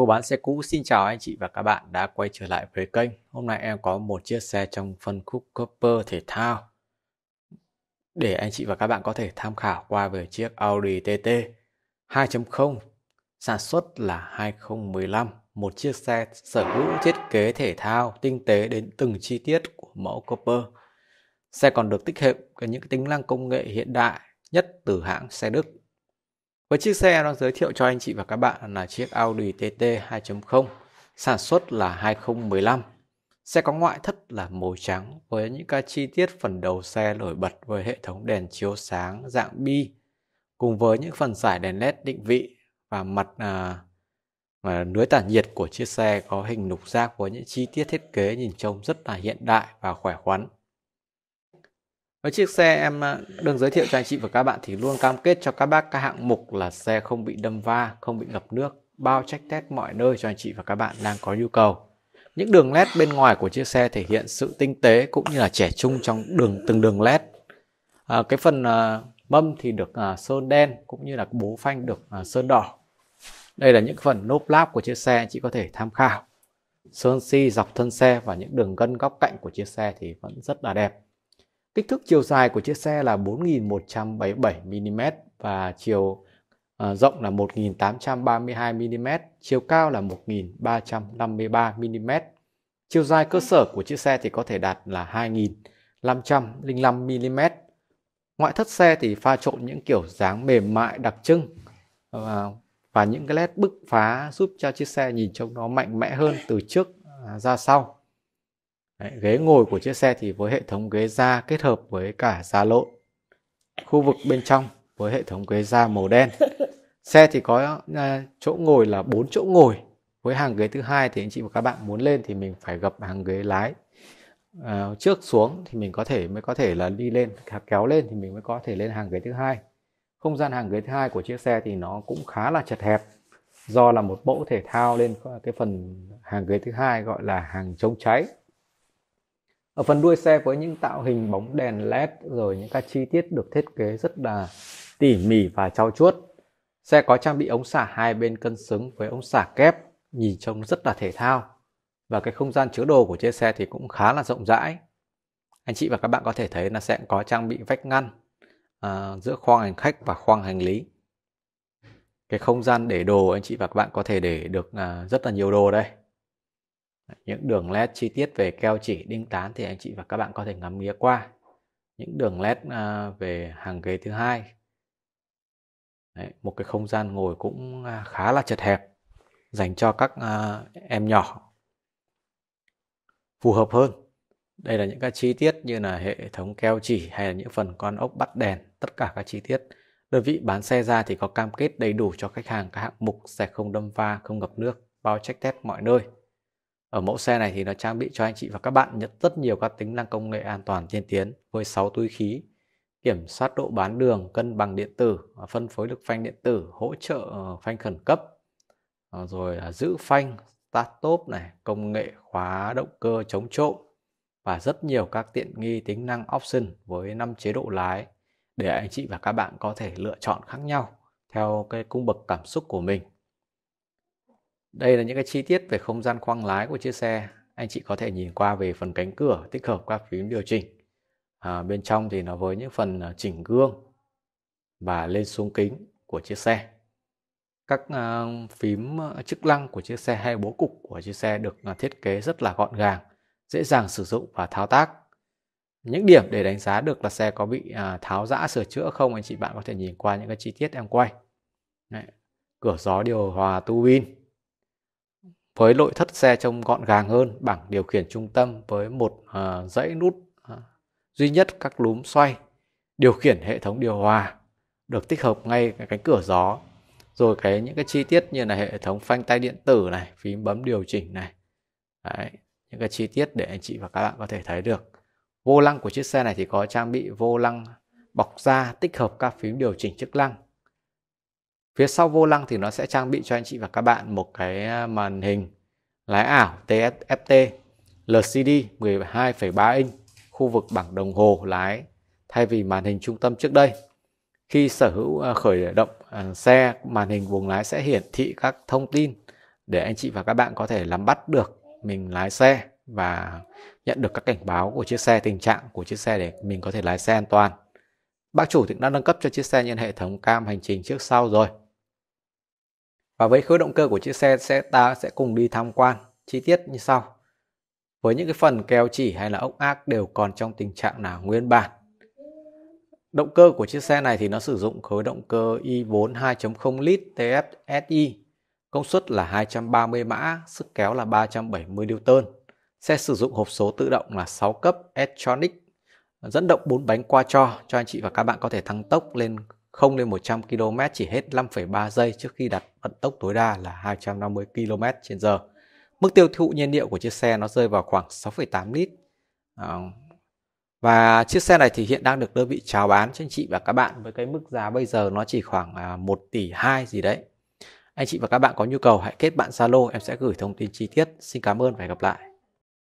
Vô bán xe cũ xin chào anh chị và các bạn đã quay trở lại với kênh. Hôm nay em có một chiếc xe trong phân khúc copper thể thao. Để anh chị và các bạn có thể tham khảo qua về chiếc Audi TT 2.0 sản xuất là 2015, một chiếc xe sở hữu thiết kế thể thao tinh tế đến từng chi tiết của mẫu copper. Xe còn được tích hợp những tính năng công nghệ hiện đại nhất từ hãng xe Đức với chiếc xe đang giới thiệu cho anh chị và các bạn là chiếc Audi TT 2.0, sản xuất là 2015. Xe có ngoại thất là màu trắng với những các chi tiết phần đầu xe nổi bật với hệ thống đèn chiếu sáng dạng bi cùng với những phần giải đèn led định vị và mặt à, mà lưới tản nhiệt của chiếc xe có hình lục giác với những chi tiết thiết kế nhìn trông rất là hiện đại và khỏe khoắn. Với chiếc xe em ờ, đang giới thiệu cho anh chị và các bạn thì luôn cam kết cho các bác các hạng mục là xe không bị đâm va, không bị ngập nước, bao check test mọi nơi cho anh chị và các bạn đang có nhu cầu. Những đường led bên ngoài của chiếc xe thể hiện sự tinh tế cũng như là trẻ trung trong đường từng đường led. À, ờ, cái phần à, mâm thì được à, sơn đen cũng như là bố phanh được à, sơn đỏ. Đây là những phần nốp láp của chiếc xe anh chị có thể tham khảo. Sơn si dọc thân xe và những đường gân góc cạnh của chiếc xe thì vẫn rất là đẹp. Kích thước chiều dài của chiếc xe là 4.177mm và chiều uh, rộng là 1.832mm, chiều cao là 1.353mm. Chiều dài cơ sở của chiếc xe thì có thể đạt là 2.505mm. Ngoại thất xe thì pha trộn những kiểu dáng mềm mại đặc trưng uh, và những cái nét bức phá giúp cho chiếc xe nhìn trông nó mạnh mẽ hơn từ trước à, ra sau Đấy, ghế ngồi của chiếc xe thì với hệ thống ghế da kết hợp với cả da lộn. Khu vực bên trong với hệ thống ghế da màu đen. Xe thì có uh, chỗ ngồi là 4 chỗ ngồi. Với hàng ghế thứ hai thì anh chị và các bạn muốn lên thì mình phải gập hàng ghế lái uh, trước xuống thì mình có thể mới có thể là đi lên kéo lên thì mình mới có thể lên hàng ghế thứ hai. Không gian hàng ghế thứ hai của chiếc xe thì nó cũng khá là chật hẹp do là một mẫu thể thao lên cái phần hàng ghế thứ hai gọi là hàng chống cháy ở phần đuôi xe với những tạo hình bóng đèn led rồi những các chi tiết được thiết kế rất là tỉ mỉ và trau chuốt xe có trang bị ống xả hai bên cân xứng với ống xả kép nhìn trông rất là thể thao và cái không gian chứa đồ của chiếc xe thì cũng khá là rộng rãi anh chị và các bạn có thể thấy là sẽ có trang bị vách ngăn à, giữa khoang hành khách và khoang hành lý cái không gian để đồ anh chị và các bạn có thể để được à, rất là nhiều đồ đây những đường led chi tiết về keo chỉ đinh tán thì anh chị và các bạn có thể ngắm nghía qua những đường led à, về hàng ghế thứ hai Đấy, một cái không gian ngồi cũng à, khá là chật hẹp dành cho các à, em nhỏ phù hợp hơn đây là những các chi tiết như là hệ thống keo chỉ hay là những phần con ốc bắt đèn tất cả các chi tiết đơn vị bán xe ra thì có cam kết đầy đủ cho khách hàng các hạng mục sẽ không đâm va không ngập nước bao check test mọi nơi ở mẫu xe này thì nó trang bị cho anh chị và các bạn nhận rất nhiều các tính năng công nghệ an toàn tiên tiến với 6 túi khí, kiểm soát độ bán đường, cân bằng điện tử, à, phân phối lực phanh điện tử, hỗ trợ ờ, phanh khẩn cấp, à, rồi giữ phanh, start top này, công nghệ khóa động cơ chống trộm và rất nhiều các tiện nghi tính năng option với 5 chế độ lái để anh chị và các bạn có thể lựa chọn khác nhau theo cái cung bậc cảm xúc của mình đây là những cái chi tiết về không gian khoang lái của chiếc xe. Anh chị có thể nhìn qua về phần cánh cửa tích hợp các phím điều chỉnh. À, bên trong thì nó với những phần à, chỉnh gương và lên xuống kính của chiếc xe. Các uh, phím à, chức năng của chiếc xe hay bố cục của chiếc xe được thiết kế rất là gọn gàng, dễ dàng sử dụng và thao tác. Những điểm để đánh giá được là xe có bị uh, tháo giã sửa chữa không anh chị bạn có thể nhìn qua những cái chi tiết em quay. Đấy. Cửa gió điều hòa tu bin với nội thất xe trông gọn gàng hơn bảng điều khiển trung tâm với một uh, dãy nút uh, duy nhất các lúm xoay điều khiển hệ thống điều hòa được tích hợp ngay cái cánh cửa gió rồi cái những cái chi tiết như là hệ thống phanh tay điện tử này phím bấm điều chỉnh này Đấy, những cái chi tiết để anh chị và các bạn có thể thấy được vô lăng của chiếc xe này thì có trang bị vô lăng bọc da tích hợp các phím điều chỉnh chức năng phía sau vô lăng thì nó sẽ trang bị cho anh chị và các bạn một cái à, màn hình lái ảo TFT LCD 12,3 inch khu vực bảng đồng hồ lái thay vì màn hình trung tâm trước đây. Khi sở hữu à, khởi động à, xe, màn hình buồng lái sẽ hiển thị các thông tin để anh chị và các bạn có thể nắm bắt được mình lái xe và nhận được các cảnh báo của chiếc xe, tình trạng của chiếc xe để mình có thể lái xe an toàn. Bác chủ thì đã nâng cấp cho chiếc xe nhân hệ thống cam hành trình trước sau rồi. Và với khối động cơ của chiếc xe, sẽ ta sẽ cùng đi tham quan chi tiết như sau. Với những cái phần keo chỉ hay là ốc ác đều còn trong tình trạng là nguyên bản. Động cơ của chiếc xe này thì nó sử dụng khối động cơ i4 2.0 lít TFSI, công suất là 230 mã, sức kéo là 370 Newton. Xe sử dụng hộp số tự động là 6 cấp Electronic dẫn động bốn bánh qua cho cho anh chị và các bạn có thể tăng tốc lên 0 lên 100 km chỉ hết 5,3 giây trước khi đặt vận tốc tối đa là 250 km h Mức tiêu thụ nhiên liệu của chiếc xe nó rơi vào khoảng 6,8 lít. Ờ, và chiếc xe này thì hiện đang được đơn vị chào bán cho anh chị và các bạn với cái mức giá bây giờ nó chỉ khoảng 1 à, tỷ 2 gì đấy. Anh chị và các bạn có nhu cầu hãy kết bạn Zalo, em sẽ gửi thông tin chi tiết. Xin cảm ơn và hẹn gặp lại.